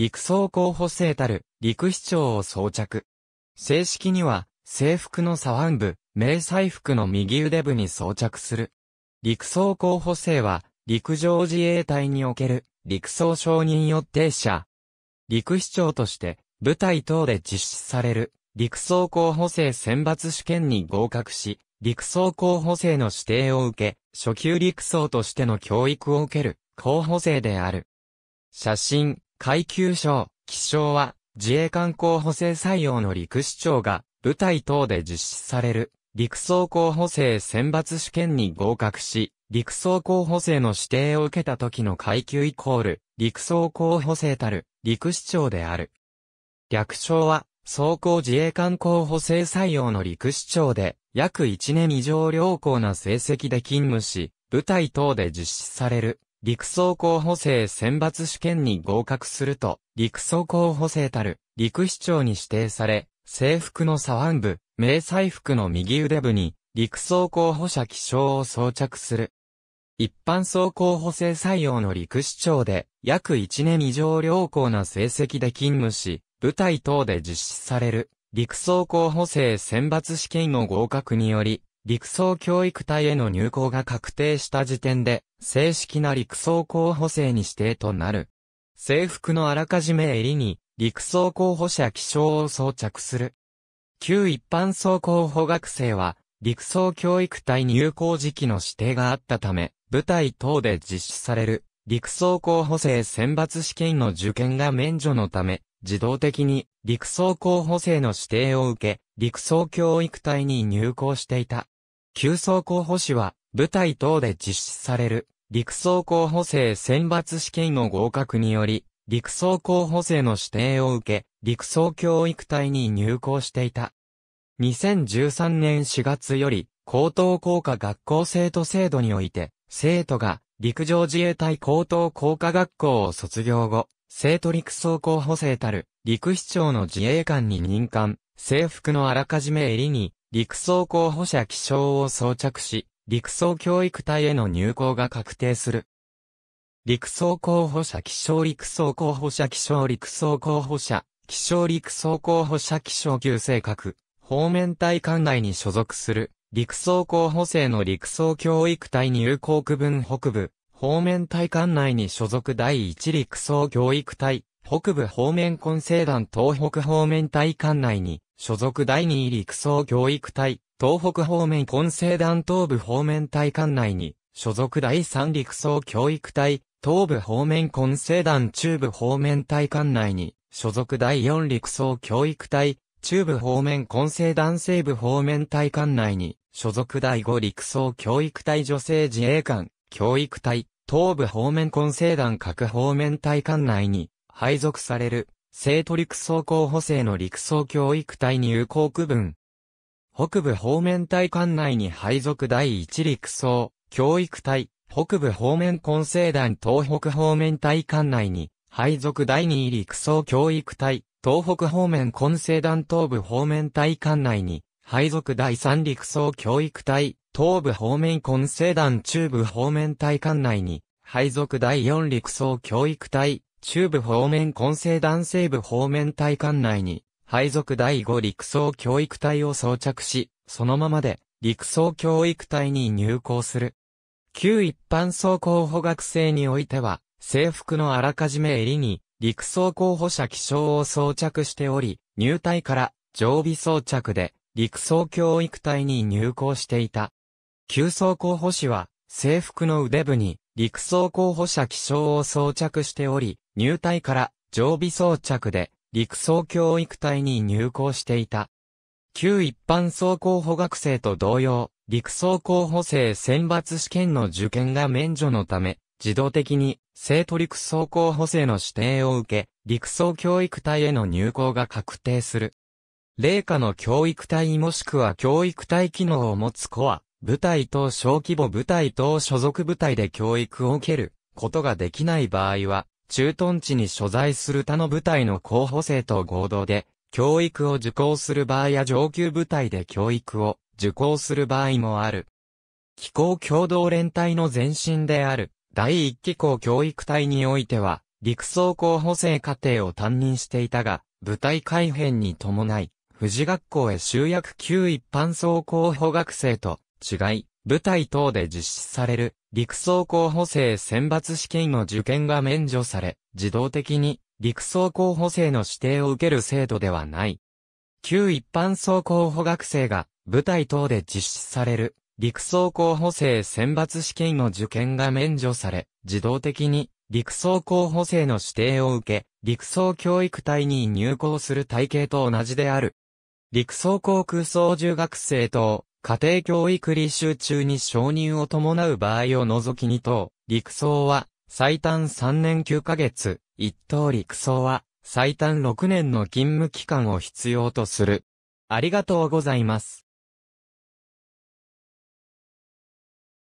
陸曹候補生たる、陸市長を装着。正式には、制服の左腕部、迷彩服の右腕部に装着する。陸曹候補生は、陸上自衛隊における、陸曹承認予定者。陸市長として、部隊等で実施される、陸曹候補生選抜試験に合格し、陸曹候補生の指定を受け、初級陸曹としての教育を受ける、候補生である。写真、階級賞、記賞は、自衛官候補生採用の陸士長が、部隊等で実施される、陸装候補生選抜試験に合格し、陸装候補生の指定を受けた時の階級イコール、陸装候補生たる、陸士長である。略称は、総甲自衛官候補生採用の陸士長で、約1年以上良好な成績で勤務し、部隊等で実施される、陸曹候補生選抜試験に合格すると、陸曹候補生たる、陸市長に指定され、制服の左腕部、迷彩服の右腕部に、陸曹候補者起床を装着する。一般総候補生採用の陸市長で、約1年以上良好な成績で勤務し、部隊等で実施される、陸総候補生選抜試験の合格により、陸曹教育隊への入校が確定した時点で、正式な陸曹候補生に指定となる。制服のあらかじめ襟に、陸曹候補者気象を装着する。旧一般総候補学生は、陸曹教育隊入校時期の指定があったため、部隊等で実施される、陸曹候補生選抜試験の受験が免除のため、自動的に陸曹候補生の指定を受け、陸曹教育隊に入校していた。旧曹候補士は、部隊等で実施される、陸曹候補生選抜試験の合格により、陸曹候補生の指定を受け、陸曹教育隊に入校していた。2013年4月より、高等校科学校生徒制度において、生徒が陸上自衛隊高等校科学校を卒業後、生徒陸装候補生たる、陸市長の自衛官に任官、制服のあらかじめ襟に、陸装候補者起床を装着し、陸装教育隊への入校が確定する。陸装候補者起床陸装候補者起床陸装候補者、起床陸装候補者起床級性格、方面隊管内に所属する、陸装候補生の陸装教育隊入校区分北部、方面隊管内に所属第一陸総教育隊、北部方面混成団東北方面隊管内に所属第二陸総教育隊、東北方面混成団東部方面隊管内に所属第三陸総教育隊、東部方面混成団中部方面隊管内に所属第四陸総教育隊、中部方面混成団西部方面隊管内に所属第5陸総教育隊女性自衛官、教育隊、東部方面混成団各方面隊管内に配属される、生徒陸曹候補生の陸曹教育隊入校区分。北部方面隊管内に配属第一陸曹、教育隊、北部方面混成団東北方面隊管内に配属第二陸曹教育隊、東北方面混成団東部方面隊管内に配属第三陸曹教育隊、東部方面混成団中部方面隊管内に、配属第4陸曹教育隊、中部方面混成団西部方面隊管内に、配属第5陸曹教育隊を装着し、そのままで、陸曹教育隊に入校する。旧一般層候補学生においては、制服のあらかじめ襟に、陸曹候補者気象を装着しており、入隊から常備装着で、陸曹教育隊に入校していた。急走候補士は、制服の腕部に、陸装候補者気象を装着しており、入隊から常備装着で、陸装教育隊に入校していた。旧一般総候補学生と同様、陸装候補生選抜試験の受験が免除のため、自動的に生徒陸装候補生の指定を受け、陸装教育隊への入校が確定する。霊下の教育隊もしくは教育隊機能を持つ子は、部隊等小規模部隊等所属部隊で教育を受けることができない場合は、駐屯地に所在する他の部隊の候補生と合同で、教育を受講する場合や上級部隊で教育を受講する場合もある。機構共同連帯の前身である、第一機構教育隊においては、陸曹候補生課程を担任していたが、部隊改編に伴い、富士学校へ集約級一般総候補学生と、違い、部隊等で実施される陸装候補生選抜試験の受験が免除され、自動的に陸装候補生の指定を受ける制度ではない。旧一般総候補学生が部隊等で実施される陸装候補生選抜試験の受験が免除され、自動的に陸装候補生の指定を受け、陸装教育隊に入校する体系と同じである。陸装航空操縦学生等、家庭教育履修中に承認を伴う場合を除き2等、陸曹は最短3年9ヶ月、1等陸曹は最短6年の勤務期間を必要とする。ありがとうございます。